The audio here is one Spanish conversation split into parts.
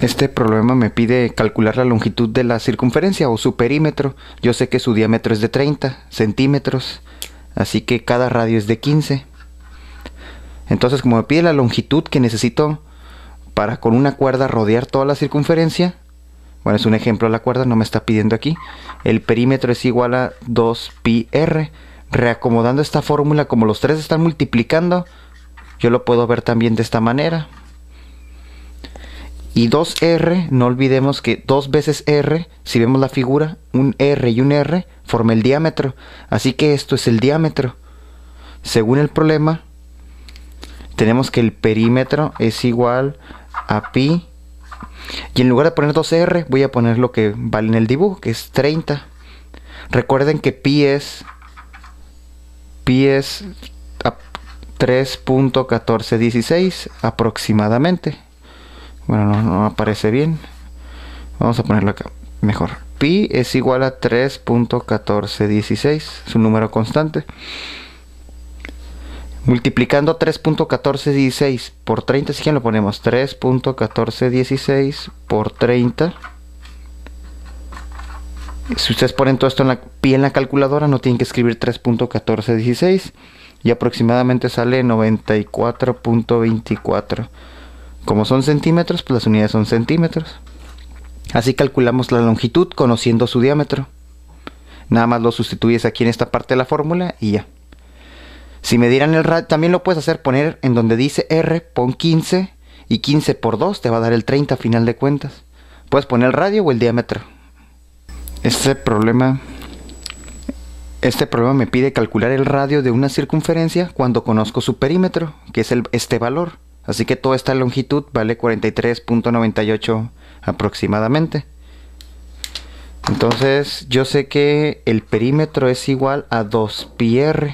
Este problema me pide calcular la longitud de la circunferencia o su perímetro. Yo sé que su diámetro es de 30 centímetros, así que cada radio es de 15. Entonces, como me pide la longitud que necesito para con una cuerda rodear toda la circunferencia, bueno, es un ejemplo la cuerda, no me está pidiendo aquí. El perímetro es igual a 2πr. Reacomodando esta fórmula, como los tres están multiplicando, yo lo puedo ver también de esta manera. Y 2R, no olvidemos que dos veces R, si vemos la figura, un R y un R forman el diámetro. Así que esto es el diámetro. Según el problema, tenemos que el perímetro es igual a pi. Y en lugar de poner 2R, voy a poner lo que vale en el dibujo, que es 30. Recuerden que pi es, pi es 3.1416 aproximadamente bueno no, aparece bien vamos a ponerlo acá mejor pi es igual a 3.1416 es un número constante multiplicando 3.1416 por 30 si ¿sí lo ponemos 3.1416 por 30 si ustedes ponen todo esto en la pi en la calculadora no tienen que escribir 3.1416 y aproximadamente sale 94.24 como son centímetros, pues las unidades son centímetros. Así calculamos la longitud conociendo su diámetro. Nada más lo sustituyes aquí en esta parte de la fórmula y ya. Si me dieran el radio, también lo puedes hacer poner en donde dice R, pon 15 y 15 por 2 te va a dar el 30 a final de cuentas. Puedes poner el radio o el diámetro. Este problema este problema me pide calcular el radio de una circunferencia cuando conozco su perímetro, que es el, este valor. Así que toda esta longitud vale 43.98 aproximadamente. Entonces yo sé que el perímetro es igual a 2 πr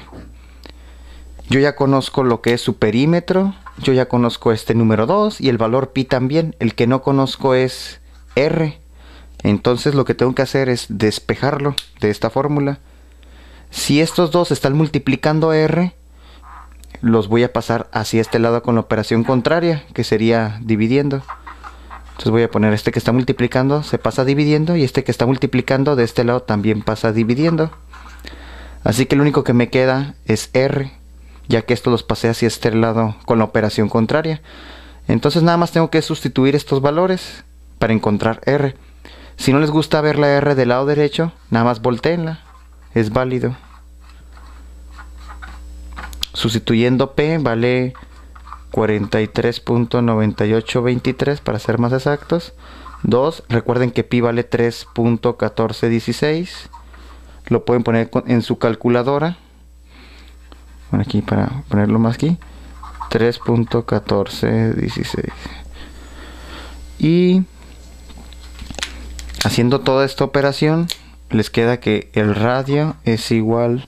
Yo ya conozco lo que es su perímetro, yo ya conozco este número 2 y el valor pi también. El que no conozco es r. Entonces lo que tengo que hacer es despejarlo de esta fórmula. Si estos dos están multiplicando r, los voy a pasar hacia este lado con la operación contraria, que sería dividiendo. Entonces voy a poner este que está multiplicando, se pasa dividiendo, y este que está multiplicando de este lado también pasa dividiendo. Así que lo único que me queda es R, ya que esto los pasé hacia este lado con la operación contraria. Entonces nada más tengo que sustituir estos valores para encontrar R. Si no les gusta ver la R del lado derecho, nada más volteenla. Es válido. Sustituyendo P vale 43.9823 para ser más exactos. 2, recuerden que pi vale 3.1416. Lo pueden poner en su calculadora. Bueno, aquí para ponerlo más aquí. 3.1416. Y haciendo toda esta operación, les queda que el radio es igual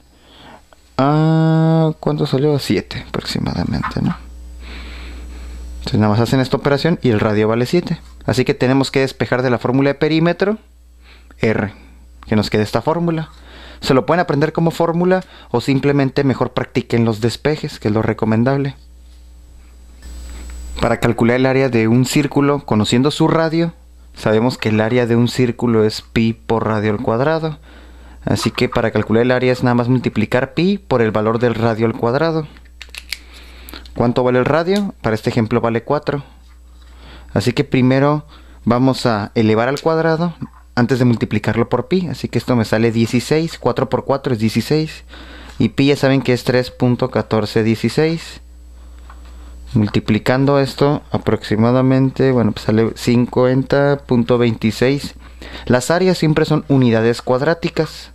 Ah, ¿Cuánto salió? 7 aproximadamente, ¿no? Entonces nada más hacen esta operación y el radio vale 7. Así que tenemos que despejar de la fórmula de perímetro R. Que nos quede esta fórmula. Se lo pueden aprender como fórmula o simplemente mejor practiquen los despejes, que es lo recomendable. Para calcular el área de un círculo, conociendo su radio, sabemos que el área de un círculo es pi por radio al cuadrado. Así que para calcular el área es nada más multiplicar pi por el valor del radio al cuadrado. ¿Cuánto vale el radio? Para este ejemplo vale 4. Así que primero vamos a elevar al cuadrado antes de multiplicarlo por pi. Así que esto me sale 16. 4 por 4 es 16. Y pi ya saben que es 3.1416. Multiplicando esto aproximadamente, bueno, pues sale 50.26 las áreas siempre son unidades cuadráticas.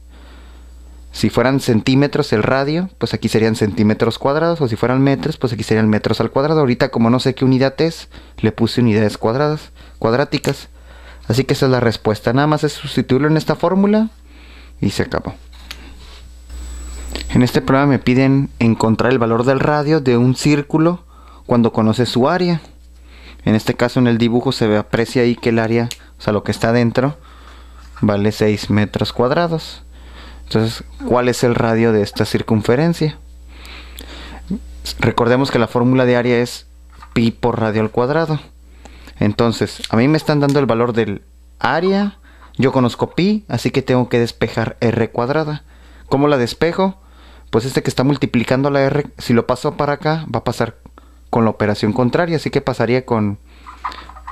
Si fueran centímetros el radio, pues aquí serían centímetros cuadrados, o si fueran metros, pues aquí serían metros al cuadrado. Ahorita como no sé qué unidad es, le puse unidades cuadradas, cuadráticas. Así que esa es la respuesta. Nada más es sustituirlo en esta fórmula y se acabó. En este problema me piden encontrar el valor del radio de un círculo cuando conoce su área. En este caso en el dibujo se aprecia ahí que el área, o sea, lo que está dentro, vale 6 metros cuadrados. Entonces, ¿cuál es el radio de esta circunferencia? Recordemos que la fórmula de área es pi por radio al cuadrado. Entonces, a mí me están dando el valor del área. Yo conozco pi, así que tengo que despejar r cuadrada. ¿Cómo la despejo? Pues este que está multiplicando la r, si lo paso para acá, va a pasar con la operación contraria. Así que pasaría con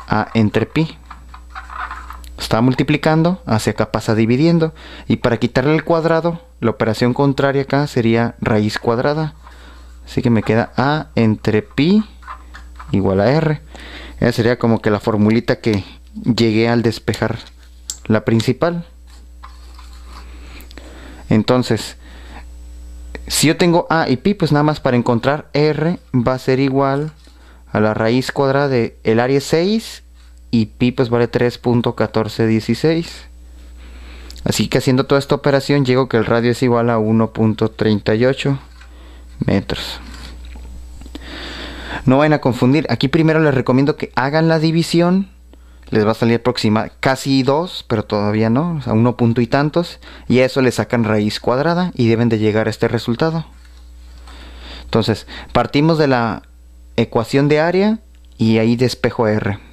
a entre pi multiplicando, hacia acá pasa dividiendo. Y para quitarle el cuadrado, la operación contraria acá sería raíz cuadrada. Así que me queda a entre pi igual a r. Esa sería como que la formulita que llegué al despejar la principal. Entonces, si yo tengo a y pi, pues nada más para encontrar r va a ser igual a la raíz cuadrada de el área 6 y pi pues vale 3.1416. Así que haciendo toda esta operación llego que el radio es igual a 1.38 metros. No vayan a confundir, aquí primero les recomiendo que hagan la división, les va a salir próxima casi 2, pero todavía no, a sea, 1 punto y tantos, y a eso le sacan raíz cuadrada y deben de llegar a este resultado. Entonces, partimos de la ecuación de área y ahí despejo R.